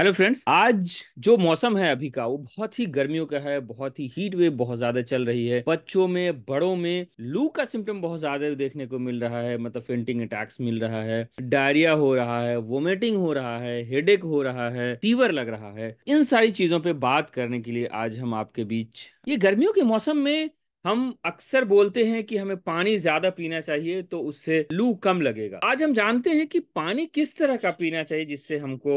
hello friends आज जो मौसम है अभी का वो बहुत ही गर्मियों का है बहुत ही हीट वेव बहुत ज्यादा चल रही है बच्चों में बड़ों में लू का सिम्टम बहुत ज्यादा देखने को मिल रहा है मतलब फेंटिंग अटैक्स मिल रहा है डायरिया हो रहा है वोमिटिंग हो रहा है हेडेक हो रहा है फीवर लग रहा है इन सारी चीजों पर बात करने के लिए आज हम आपके बीच ये गर्मियों के मौसम में हम अक्सर बोलते हैं कि हमें पानी ज्यादा पीना चाहिए तो उससे लू कम लगेगा आज हम जानते हैं कि पानी किस तरह का पीना चाहिए जिससे हमको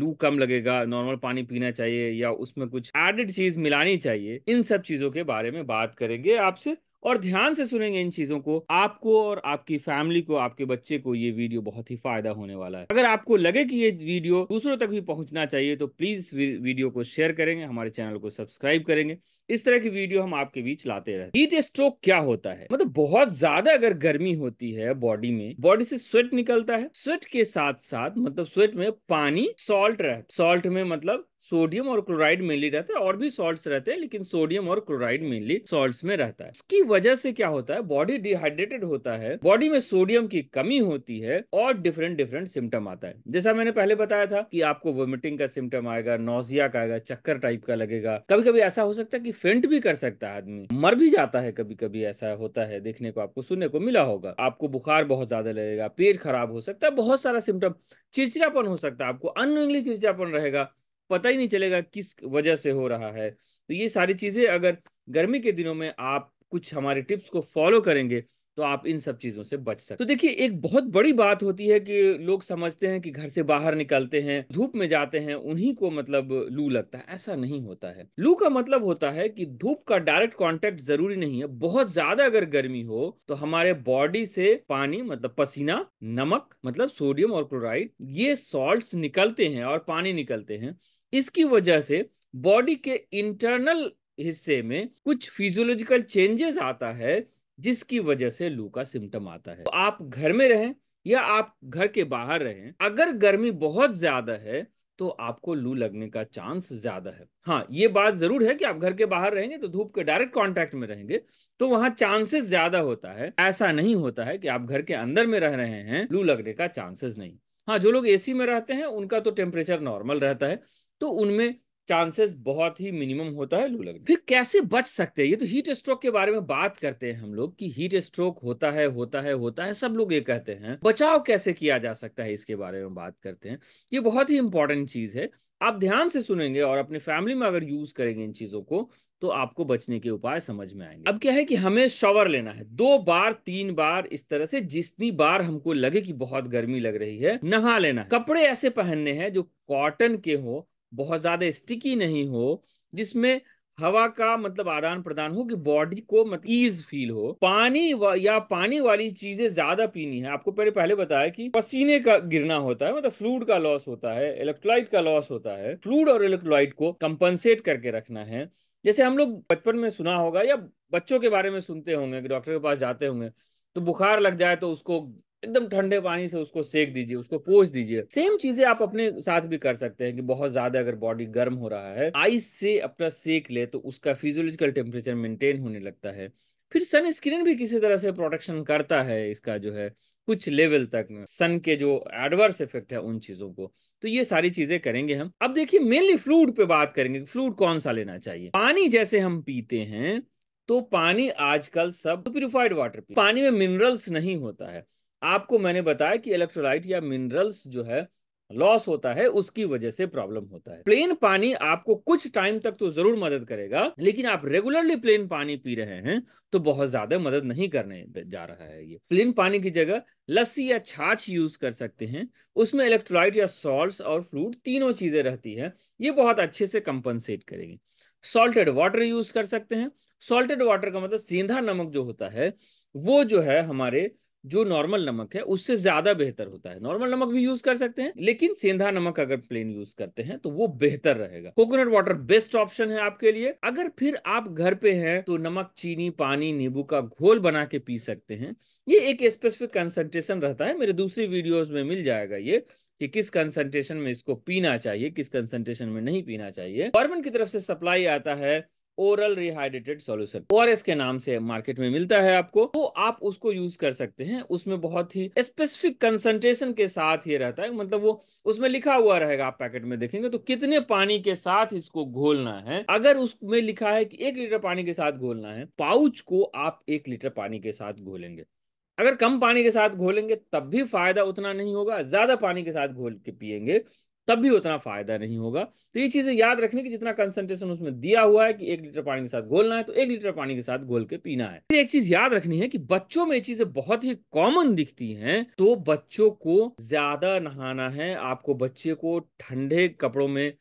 लू कम लगेगा नॉर्मल पानी पीना चाहिए या उसमें कुछ एडेड चीज मिलानी चाहिए इन सब चीजों के बारे में बात करेंगे आपसे और ध्यान से सुनेंगे इन चीजों को आपको और आपकी फैमिली को आपके बच्चे को ये वीडियो बहुत ही फायदा होने वाला है अगर आपको लगे कि ये वीडियो दूसरों तक भी पहुंचना चाहिए तो प्लीज वीडियो को शेयर करेंगे हमारे चैनल को सब्सक्राइब करेंगे इस तरह की वीडियो हम आपके बीच लाते रहे हीट स्ट्रोक क्या होता है मतलब बहुत ज्यादा अगर गर्मी होती है बॉडी में बॉडी से स्वेट निकलता है स्वेट के साथ साथ मतलब स्वेट में पानी सॉल्ट रह सॉल्ट में मतलब सोडियम और क्लोराइड मेनली रहता है और भी सॉल्ट्स रहते हैं लेकिन सोडियम और क्लोराइड मेनली सॉल्ट्स में रहता है इसकी वजह से क्या होता है बॉडी डिहाइड्रेटेड होता है बॉडी में सोडियम की कमी होती है और डिफरेंट डिफरेंट सिम्टम आता है जैसा मैंने पहले बताया था कि आपको वोमिटिंग का सिम्टम आएगा नोजिया का आएगा चक्कर टाइप का लगेगा कभी कभी ऐसा हो सकता है कि फेंट भी कर सकता है आदमी मर भी जाता है कभी कभी ऐसा होता है देखने को आपको सुनने को मिला होगा आपको बुखार बहुत ज्यादा लगेगा पेट खराब हो सकता है बहुत सारा सिम्टम चिड़चिड़ापन हो सकता है आपको अनविंगली चिड़चिड़ापन रहेगा पता ही नहीं चलेगा किस वजह से हो रहा है तो ये सारी चीज़ें अगर गर्मी के दिनों में आप कुछ हमारे टिप्स को फॉलो करेंगे तो आप इन सब चीज़ों से बच सकते तो देखिए एक बहुत बड़ी बात होती है कि लोग समझते हैं कि घर से बाहर निकलते हैं धूप में जाते हैं उन्हीं को मतलब लू लगता है ऐसा नहीं होता है लू का मतलब होता है कि धूप का डायरेक्ट कांटेक्ट जरूरी नहीं है बहुत ज्यादा अगर गर्मी हो तो हमारे बॉडी से पानी मतलब पसीना नमक मतलब सोडियम और क्लोराइड ये सॉल्ट निकलते हैं और पानी निकलते हैं इसकी वजह से बॉडी के इंटरनल हिस्से में कुछ फिजियोलॉजिकल चेंजेस आता है जिसकी वजह से लू का सिम्टम आता है तो आप घर में रहें या आप घर के बाहर रहें अगर गर्मी बहुत ज्यादा है तो आपको लू लगने का चांस ज्यादा है हाँ ये बात जरूर है कि आप घर के बाहर रहेंगे तो धूप के डायरेक्ट कांटेक्ट में रहेंगे तो वहां चांसेस ज्यादा होता है ऐसा नहीं होता है कि आप घर के अंदर में रह रहे हैं लू लगने का चांसेस नहीं हाँ जो लोग एसी में रहते हैं उनका तो टेम्परेचर नॉर्मल रहता है तो उनमें चांसेस बहुत ही मिनिमम होता है लू लगने फिर कैसे बच सकते हैं ये तो हीट स्ट्रोक के बारे में बात करते हैं हम लोग कि हीट स्ट्रोक होता है होता है होता है सब लोग ये कहते हैं बचाव कैसे किया जा सकता है इसके बारे में बात करते हैं ये बहुत ही इंपॉर्टेंट चीज है आप ध्यान से सुनेंगे और अपने फैमिली में अगर यूज करेंगे इन चीजों को तो आपको बचने के उपाय समझ में आएंगे अब क्या है कि हमें शॉवर लेना है दो बार तीन बार इस तरह से जितनी बार हमको लगे कि बहुत गर्मी लग रही है नहा लेना है कपड़े ऐसे पहनने हैं जो कॉटन के हो बहुत ज्यादा स्टिकी नहीं हो जिसमें हवा का मतलब आदान प्रदान हो कि बॉडी को मत ईज फील हो पानी वा, या पानी वाली चीजें ज्यादा पीनी है आपको पहले पहले बताया कि पसीने का गिरना होता है मतलब फ्लूड का लॉस होता है इलेक्ट्रोलाइट का लॉस होता है फ्लूड और इलेक्ट्रोलाइट को कंपनसेट करके रखना है जैसे हम लोग बचपन में सुना होगा या बच्चों के बारे में सुनते होंगे कि डॉक्टर के पास जाते होंगे तो बुखार लग जाए तो उसको एकदम ठंडे पानी से उसको सेक दीजिए उसको पोष दीजिए सेम चीजें आप अपने साथ भी कर सकते हैं कि बहुत ज्यादा अगर बॉडी गर्म हो रहा है आइस से अपना सेक ले तो उसका फिजियोलॉजिकल टेम्परेचर मेंटेन होने लगता है फिर सनस्क्रीन भी किसी तरह से प्रोटेक्शन करता है इसका जो है कुछ लेवल तक सन के जो एडवर्स इफेक्ट है उन चीजों को तो ये सारी चीजें करेंगे हम अब देखिए मेनली फ्लूड पे बात करेंगे फ्लूड कौन सा लेना चाहिए पानी जैसे हम पीते हैं तो पानी आजकल सब प्यूरिफाइड वाटर पानी में मिनरल्स नहीं होता है आपको मैंने बताया कि इलेक्ट्रोलाइट या मिनरल्स जो है लॉस होता है उसकी वजह से प्रॉब्लम होता है प्लेन पानी आपको कुछ टाइम तक तो जरूर मदद करेगा लेकिन आप रेगुलरली प्लेन पानी पी रहे हैं तो बहुत ज्यादा मदद नहीं करने जा रहा है ये प्लेन पानी की जगह लस्सी या छाछ यूज कर सकते हैं उसमें इलेक्ट्रोलाइट या सॉल्ट और फ्रूट तीनों चीजें रहती है ये बहुत अच्छे से कंपनसेट करेंगे सॉल्टेड वाटर यूज कर सकते हैं सॉल्टेड वाटर का मतलब सीधा नमक जो होता है वो जो है हमारे जो नॉर्मल नमक है उससे ज्यादा बेहतर होता है नॉर्मल नमक भी यूज कर सकते हैं लेकिन सेंधा नमक अगर प्लेन यूज करते हैं तो वो बेहतर रहेगा कोकोनट वाटर बेस्ट ऑप्शन है आपके लिए अगर फिर आप घर पे हैं तो नमक चीनी पानी नींबू का घोल बना के पी सकते हैं ये एक स्पेसिफिक कंसंट्रेशन रहता है मेरे दूसरी वीडियोज में मिल जाएगा ये कि किस कंसंट्रेशन में इसको पीना चाहिए किस कंसंट्रेशन में नहीं पीना चाहिए गवर्नमेंट की तरफ से सप्लाई आता है ओरल रिहाइड्रेटेड सॉल्यूशन ओआरएस के नाम से मार्केट में मिलता है आपको तो आप उसको यूज कर सकते हैं उसमें बहुत ही स्पेसिफिक कंसंट्रेशन के साथ ये रहता है मतलब वो उसमें लिखा हुआ रहेगा आप पैकेट में देखेंगे तो कितने पानी के साथ इसको घोलना है अगर उसमें लिखा है कि एक लीटर पानी के साथ घोलना है पाउच को आप एक लीटर पानी के साथ घोलेंगे अगर कम पानी के साथ घोलेंगे तब भी फायदा उतना नहीं होगा ज्यादा पानी के साथ घोल के पिएंगे तब भी उतना फायदा नहीं होगा तो ये चीजें याद रखने की जितना कंसंट्रेशन उसमें दिया हुआ है कि एक लीटर पानी के साथ घोलना है तो एक लीटर पानी के साथ घोल के पीना है तो एक चीज याद रखनी है कि बच्चों में ये चीजें बहुत ही कॉमन दिखती हैं तो बच्चों को ज्यादा नहाना है आपको बच्चे को ठंडे कपड़ों में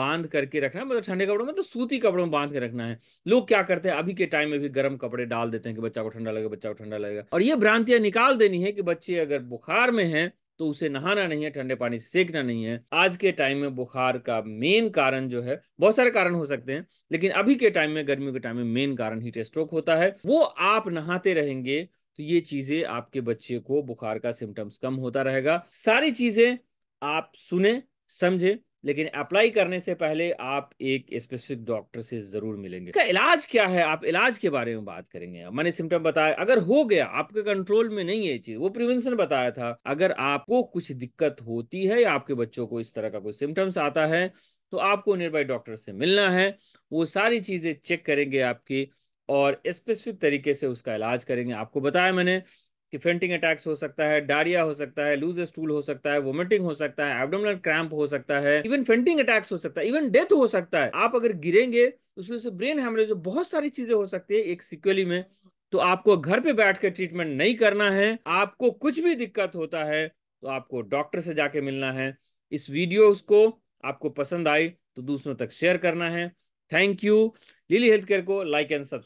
बांध करके रखना है मतलब ठंडे कपड़ों में तो सूती कपड़ों में बांध के रखना है लोग क्या करते हैं अभी के टाइम में भी गर्म कपड़े डाल देते हैं कि बच्चा को ठंडा लगेगा बच्चा को ठंडा लगेगा और ये भ्रांतियां निकाल देनी है कि बच्चे अगर बुखार में हैं तो उसे नहाना नहीं है ठंडे पानी से सेकना नहीं है आज के टाइम में बुखार का मेन कारण जो है बहुत सारे कारण हो सकते हैं लेकिन अभी के टाइम में गर्मियों के टाइम में मेन कारण हीट स्ट्रोक होता है वो आप नहाते रहेंगे तो ये चीजें आपके बच्चे को बुखार का सिम्टम्स कम होता रहेगा सारी चीजें आप सुने समझे लेकिन अप्लाई करने से पहले आप एक स्पेसिफिक डॉक्टर से ज़रूर मिलेंगे का इलाज क्या है आप इलाज के बारे में बात करेंगे मैंने सिम्टम बताया अगर हो गया आपके कंट्रोल में नहीं है चीज़ वो प्रिवेंशन बताया था अगर आपको कुछ दिक्कत होती है या आपके बच्चों को इस तरह का कोई सिम्टम्स आता है तो आपको नियर बाई डॉक्टर से मिलना है वो सारी चीज़ें चेक करेंगे आपकी और स्पेसिफिक तरीके से उसका इलाज करेंगे आपको बताया मैंने कि फेंटिंग अटैक्स हो सकता है डायरिया हो सकता है लूज स्टूल हो सकता है वोमिटिंग हो सकता है एबडोमिनल क्रैम्प हो सकता है इवन फेंटिंग अटैक्स हो सकता है इवन डेथ हो सकता है आप अगर गिरेंगे उसमें से ब्रेन हेमरेज बहुत सारी चीजें हो सकती है एक सिक्वली में तो आपको घर पे बैठ कर ट्रीटमेंट नहीं करना है आपको कुछ भी दिक्कत होता है तो आपको डॉक्टर से जाके मिलना है इस वीडियो उसको आपको पसंद आई तो दूसरों तक शेयर करना है thank you Lily health care को लाइक एंड सब्सक्राइब